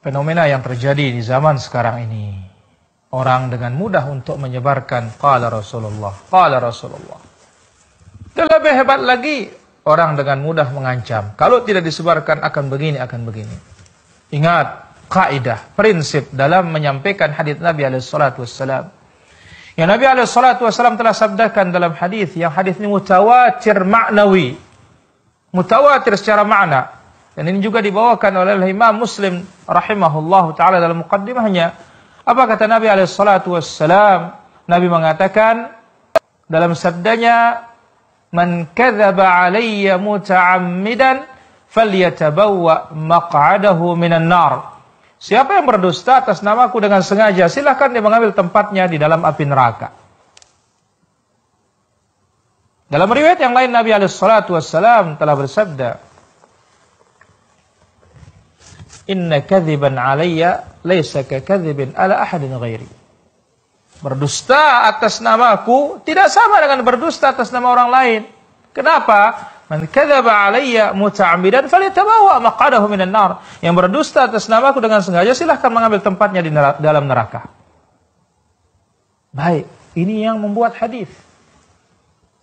fenomena yang terjadi di zaman sekarang ini. Orang dengan mudah untuk menyebarkan qala Rasulullah, qala Rasulullah. Dan lebih hebat lagi, orang dengan mudah mengancam. Kalau tidak disebarkan akan begini, akan begini. Ingat, kaidah, prinsip dalam menyampaikan hadis Nabi alaihi salatu Yang Nabi alaihi telah sabdakan dalam hadis yang hadis ini mutawatir maknawi. Mutawatir secara makna, dan ini juga dibawakan oleh Imam Muslim rahimahullah taala dalam mukaddimahnya. Apa kata Nabi alaihi wassalam? Nabi mengatakan dalam sabdanya, "Man kadzaba alayya muta'ammidan falyatabawwa maq'adahu minan nar." Siapa yang berdusta atas namaku dengan sengaja, silahkan dia mengambil tempatnya di dalam api neraka. Dalam riwayat yang lain Nabi alaihi wassalam telah bersabda, inna kadziban alayya laisa ka kadzibin ala ahadin ghairi. Berdusta atas namaku tidak sama dengan berdusta atas nama orang lain. Kenapa? Man kadzaba alayya muta'ammidan falyatabawa maqadahu minan nar. Yang berdusta atas namaku dengan sengaja silahkan mengambil tempatnya di dalam neraka. Baik, ini yang membuat hadis.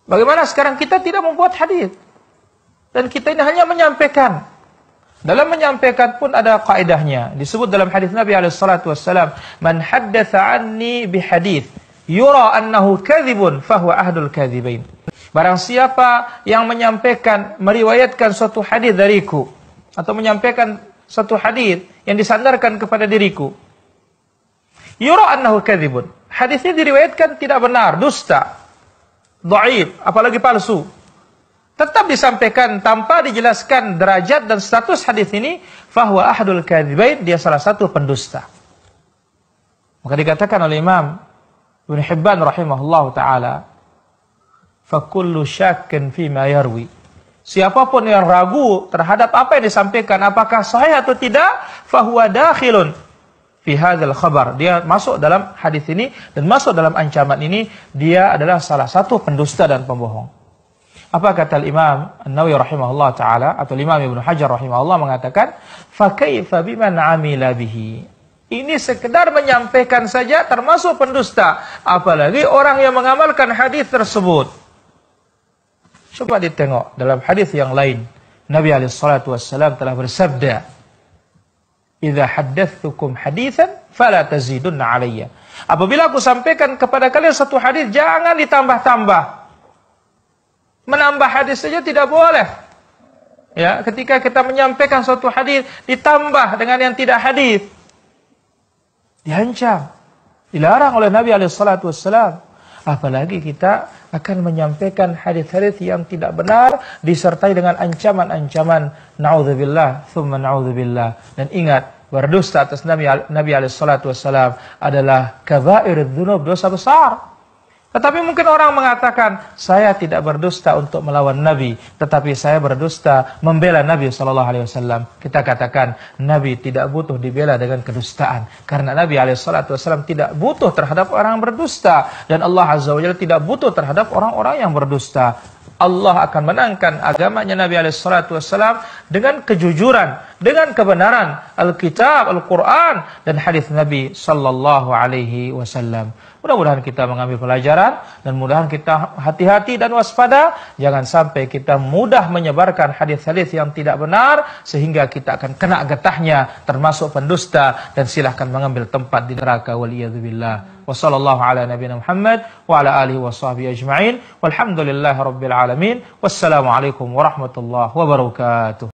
Bagaimana sekarang kita tidak membuat hadis? Dan kita ini hanya menyampaikan dalam menyampaikan pun ada kaidahnya. Disebut dalam hadis Nabi alaihissalatu "Man haddatsa anni bihadits yura annahu kadzibun fahuwa ahdul Barang siapa yang menyampaikan meriwayatkan suatu hadis dariku atau menyampaikan suatu hadis yang disandarkan kepada diriku, yura annahu Hadisnya diriwayatkan tidak benar, dusta, dhaif, apalagi palsu tetap disampaikan tanpa dijelaskan derajat dan status hadis ini bahwa ahadul kadzibain dia salah satu pendusta. Maka dikatakan oleh Imam Ibn Hibban rahimahullah taala fakullu syakkin ma yarwi Siapapun yang ragu terhadap apa yang disampaikan apakah sahih atau tidak fahuwa dakhilun fi hadzal khabar dia masuk dalam hadis ini dan masuk dalam ancaman ini dia adalah salah satu pendusta dan pembohong apa kata Imam An-Nawawi rahimahullah taala atau Imam Ibnu Hajar rahimahullah mengatakan, "Fa kaifa biman 'amila bihi?" Ini sekedar menyampaikan saja termasuk pendusta, apalagi orang yang mengamalkan hadis tersebut. Coba ditengok dalam hadis yang lain. Nabi alaihi salatu wasallam telah bersabda, "Idza haddatsukum haditsan fala tazidunna alayya." Apabila aku sampaikan kepada kalian satu hadis, jangan ditambah-tambah menambah hadis saja tidak boleh. Ya, ketika kita menyampaikan suatu hadis ditambah dengan yang tidak hadis. Dihancam. Dilarang oleh Nabi alaihi salatu wasallam. Apalagi kita akan menyampaikan hadis-hadis yang tidak benar disertai dengan ancaman-ancaman naudzubillah thumma naudzubillah dan ingat berdusta atas Nabi Nabi alaihi salatu wasallam adalah kabair dzunub dosa besar tetapi mungkin orang mengatakan, saya tidak berdusta untuk melawan Nabi, tetapi saya berdusta membela Nabi Shallallahu Alaihi Wasallam. Kita katakan, Nabi tidak butuh dibela dengan kedustaan, karena Nabi Alaihi Wasallam tidak butuh terhadap orang yang berdusta, dan Allah Azza wa Jalla tidak butuh terhadap orang-orang yang berdusta. Allah akan menangkan agamanya Nabi SAW dengan kejujuran, dengan kebenaran Alkitab, Al-Quran dan hadis Nabi Sallallahu Alaihi Wasallam. Mudah-mudahan kita mengambil pelajaran dan mudah-mudahan kita hati-hati dan waspada. Jangan sampai kita mudah menyebarkan hadis-hadis yang tidak benar sehingga kita akan kena getahnya termasuk pendusta dan silakan mengambil tempat di neraka. Waliyahzubillah. Hmm. وصلى الله على نبينا محمد وعلى آله وصحبه أجمعين والحمد لله رب العالمين والسلام عليكم ورحمة الله وبركاته